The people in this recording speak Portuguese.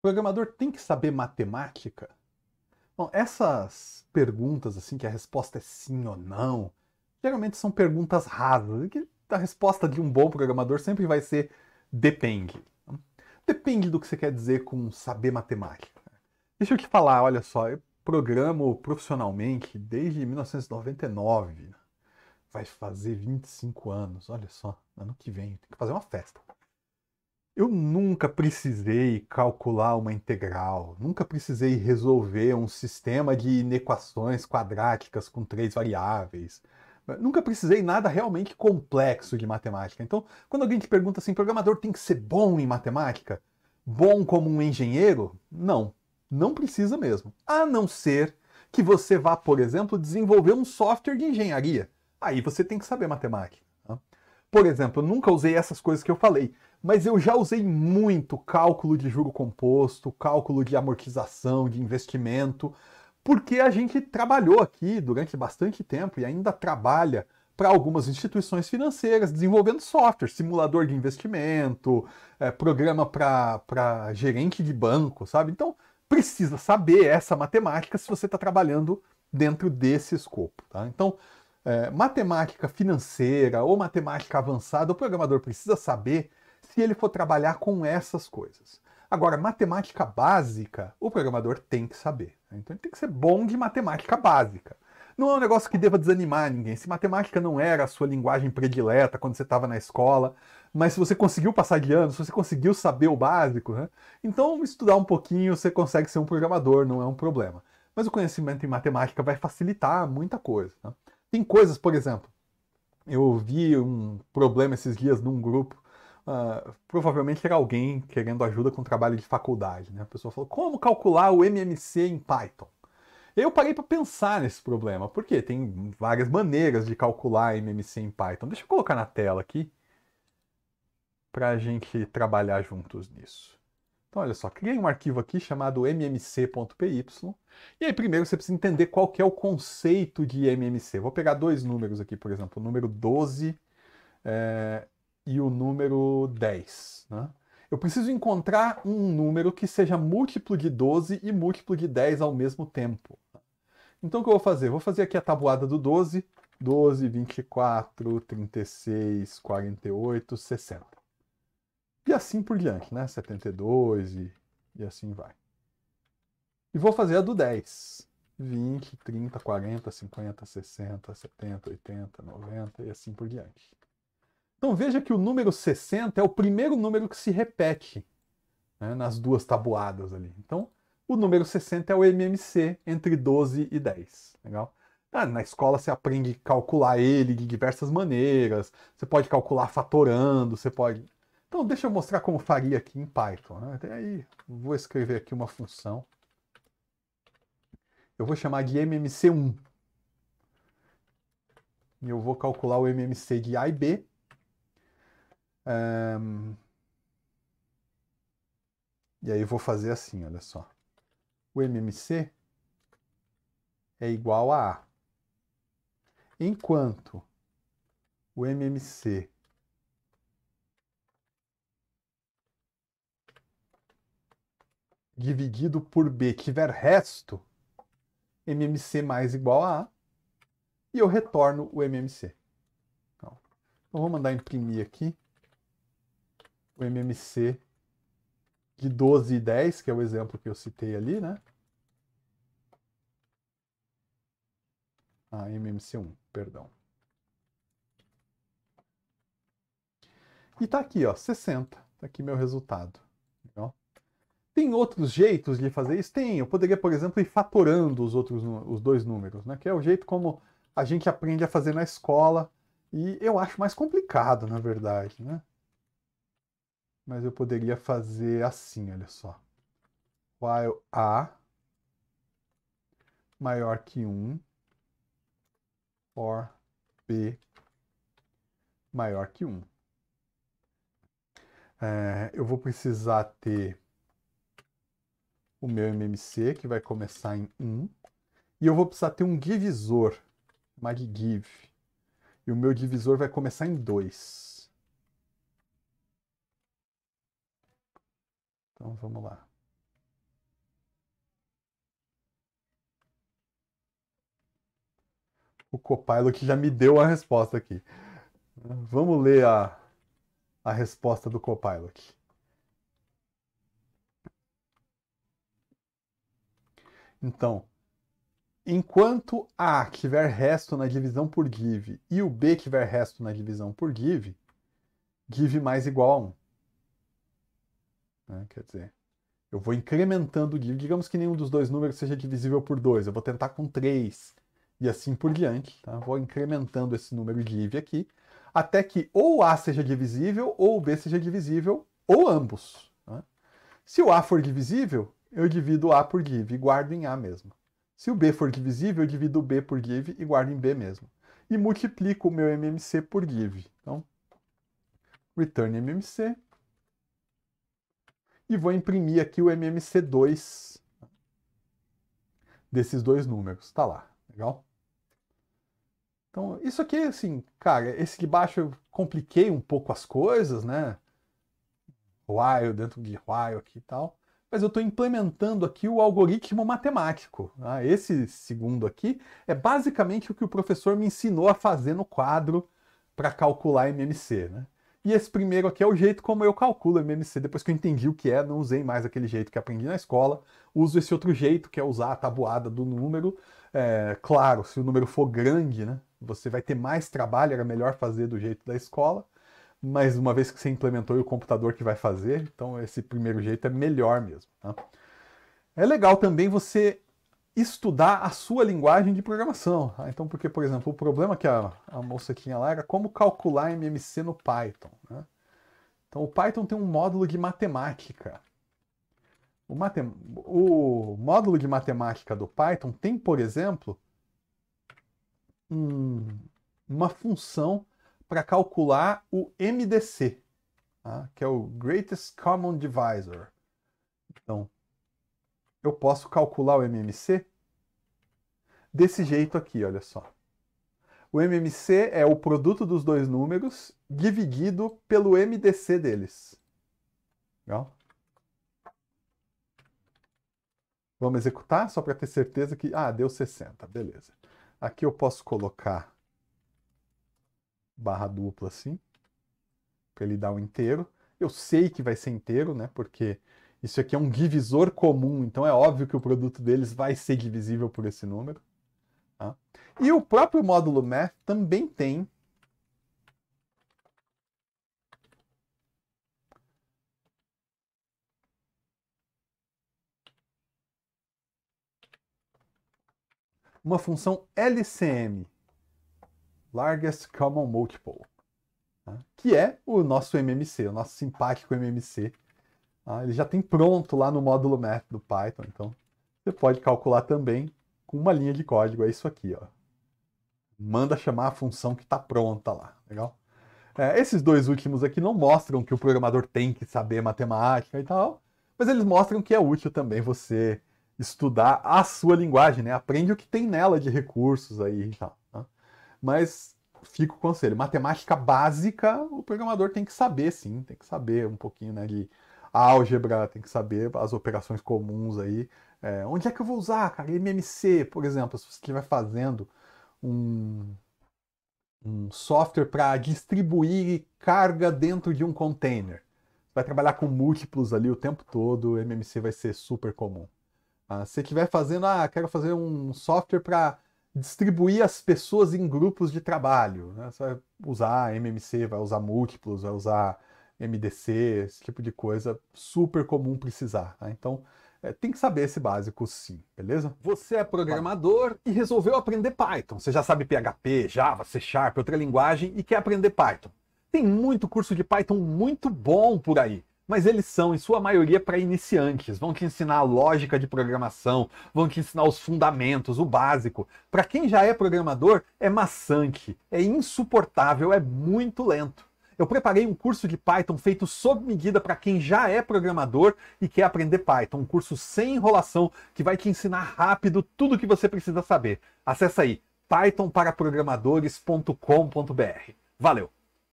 programador tem que saber matemática? Bom, essas perguntas, assim, que a resposta é sim ou não, geralmente são perguntas rasas, que a resposta de um bom programador sempre vai ser depende. Depende do que você quer dizer com saber matemática. Deixa eu te falar, olha só, eu programo profissionalmente desde 1999. Vai fazer 25 anos, olha só, ano que vem, tem que fazer uma festa. Eu nunca precisei calcular uma integral, nunca precisei resolver um sistema de inequações quadráticas com três variáveis. Né, nunca precisei nada realmente complexo de matemática. Então, quando alguém te pergunta assim, programador tem que ser bom em matemática? Bom como um engenheiro? Não, não precisa mesmo. A não ser que você vá, por exemplo, desenvolver um software de engenharia. Aí você tem que saber matemática. Né. Por exemplo, eu nunca usei essas coisas que eu falei, mas eu já usei muito cálculo de juro composto, cálculo de amortização, de investimento, porque a gente trabalhou aqui durante bastante tempo e ainda trabalha para algumas instituições financeiras desenvolvendo software, simulador de investimento, é, programa para gerente de banco, sabe? Então precisa saber essa matemática se você está trabalhando dentro desse escopo, tá? Então é, matemática financeira ou matemática avançada, o programador precisa saber se ele for trabalhar com essas coisas. Agora, matemática básica, o programador tem que saber. Né? Então ele tem que ser bom de matemática básica. Não é um negócio que deva desanimar ninguém. Se matemática não era a sua linguagem predileta quando você estava na escola, mas se você conseguiu passar de ano, se você conseguiu saber o básico, né? então estudar um pouquinho você consegue ser um programador, não é um problema. Mas o conhecimento em matemática vai facilitar muita coisa. Né? Tem coisas, por exemplo, eu vi um problema esses dias num grupo, uh, provavelmente era alguém querendo ajuda com trabalho de faculdade, né? A pessoa falou, como calcular o MMC em Python? Eu parei para pensar nesse problema, porque tem várias maneiras de calcular MMC em Python. Deixa eu colocar na tela aqui para a gente trabalhar juntos nisso. Então, olha só, criei um arquivo aqui chamado mmc.py. E aí, primeiro, você precisa entender qual é o conceito de mmc. Vou pegar dois números aqui, por exemplo, o número 12 é, e o número 10. Né? Eu preciso encontrar um número que seja múltiplo de 12 e múltiplo de 10 ao mesmo tempo. Então, o que eu vou fazer? Vou fazer aqui a tabuada do 12. 12, 24, 36, 48, 60. E assim por diante, né? 72 e, e assim vai. E vou fazer a do 10. 20, 30, 40, 50, 60, 70, 80, 90 e assim por diante. Então veja que o número 60 é o primeiro número que se repete né, nas duas tabuadas ali. Então o número 60 é o MMC entre 12 e 10. Legal? Ah, na escola você aprende a calcular ele de diversas maneiras. Você pode calcular fatorando, você pode então deixa eu mostrar como faria aqui em Python. Né? Até aí, vou escrever aqui uma função. Eu vou chamar de MMC1. E eu vou calcular o MMC de A e B. Um... E aí eu vou fazer assim, olha só. O MMC é igual a A. Enquanto o MMC dividido por B tiver resto, MMC mais igual a A, e eu retorno o MMC. Então, eu vou mandar imprimir aqui o MMC de 12 e 10, que é o exemplo que eu citei ali, né? Ah, MMC1, perdão. E tá aqui, ó, 60. Tá aqui meu resultado. Tem outros jeitos de fazer isso? Tem. Eu poderia, por exemplo, ir fatorando os outros os dois números, né? Que é o jeito como a gente aprende a fazer na escola. E eu acho mais complicado, na verdade, né? Mas eu poderia fazer assim, olha só. While a maior que 1 or b maior que 1. É, eu vou precisar ter o meu MMC, que vai começar em 1. E eu vou precisar ter um divisor, give E o meu divisor vai começar em 2. Então vamos lá. O Copilot já me deu a resposta aqui. Vamos ler a, a resposta do Copilot. Então, enquanto A tiver resto na divisão por give e o B tiver resto na divisão por give, give mais igual a 1. Né? Quer dizer, eu vou incrementando o give. Digamos que nenhum dos dois números seja divisível por 2. Eu vou tentar com 3 e assim por diante. Tá? Vou incrementando esse número give aqui até que ou A seja divisível ou B seja divisível ou ambos. Né? Se o A for divisível, eu divido A por give e guardo em A mesmo. Se o B for divisível, eu divido B por give e guardo em B mesmo. E multiplico o meu MMC por give. Então, return MMC. E vou imprimir aqui o MMC2 desses dois números. Tá lá, legal? Então, isso aqui, assim, cara, esse de baixo eu compliquei um pouco as coisas, né? While, dentro de while aqui e tal mas eu estou implementando aqui o algoritmo matemático. Né? Esse segundo aqui é basicamente o que o professor me ensinou a fazer no quadro para calcular MMC. Né? E esse primeiro aqui é o jeito como eu calculo MMC. Depois que eu entendi o que é, não usei mais aquele jeito que aprendi na escola, uso esse outro jeito, que é usar a tabuada do número. É, claro, se o número for grande, né, você vai ter mais trabalho, era melhor fazer do jeito da escola mas uma vez que você implementou e o computador que vai fazer, então esse primeiro jeito é melhor mesmo. Tá? É legal também você estudar a sua linguagem de programação. Tá? Então, porque, por exemplo, o problema que a, a, moça tinha lá era como calcular MMC no Python. Né? Então, o Python tem um módulo de matemática. O, matem o módulo de matemática do Python tem, por exemplo, um, uma função para calcular o MDC, tá? que é o Greatest Common Divisor. Então, eu posso calcular o MMC desse jeito aqui, olha só. O MMC é o produto dos dois números dividido pelo MDC deles. Legal? Vamos executar só para ter certeza que... Ah, deu 60, beleza. Aqui eu posso colocar barra dupla assim, para ele dar o inteiro. Eu sei que vai ser inteiro, né? Porque isso aqui é um divisor comum, então é óbvio que o produto deles vai ser divisível por esse número. Tá? E o próprio módulo math também tem uma função LCM, Largest Common Multiple, né, que é o nosso MMC, o nosso simpático MMC. Né. Ele já tem pronto lá no módulo math do Python, então você pode calcular também com uma linha de código, é isso aqui, ó. Manda chamar a função que está pronta lá, legal? É, esses dois últimos aqui não mostram que o programador tem que saber matemática e tal, mas eles mostram que é útil também você estudar a sua linguagem, né? Aprende o que tem nela de recursos aí e tal. Né. Mas com o conselho. Matemática básica, o programador tem que saber, sim, tem que saber um pouquinho né, de álgebra, tem que saber as operações comuns aí. É, onde é que eu vou usar, cara? MMC, por exemplo, se você estiver fazendo um, um software para distribuir carga dentro de um container. Vai trabalhar com múltiplos ali o tempo todo, MMC vai ser super comum. Ah, se estiver fazendo, ah, quero fazer um software para distribuir as pessoas em grupos de trabalho. Né? Você vai usar MMC, vai usar múltiplos, vai usar MDC, esse tipo de coisa super comum precisar. Tá? Então, é, tem que saber esse básico sim, beleza? Você é programador e resolveu aprender Python. Você já sabe PHP, Java, C Sharp, outra linguagem e quer aprender Python. Tem muito curso de Python muito bom por aí mas eles são, em sua maioria, para iniciantes. Vão te ensinar a lógica de programação, vão te ensinar os fundamentos, o básico. Para quem já é programador, é maçante, é insuportável, é muito lento. Eu preparei um curso de Python feito sob medida para quem já é programador e quer aprender Python, um curso sem enrolação que vai te ensinar rápido tudo o que você precisa saber. Acesse aí pythonparaprogramadores.com.br. Valeu!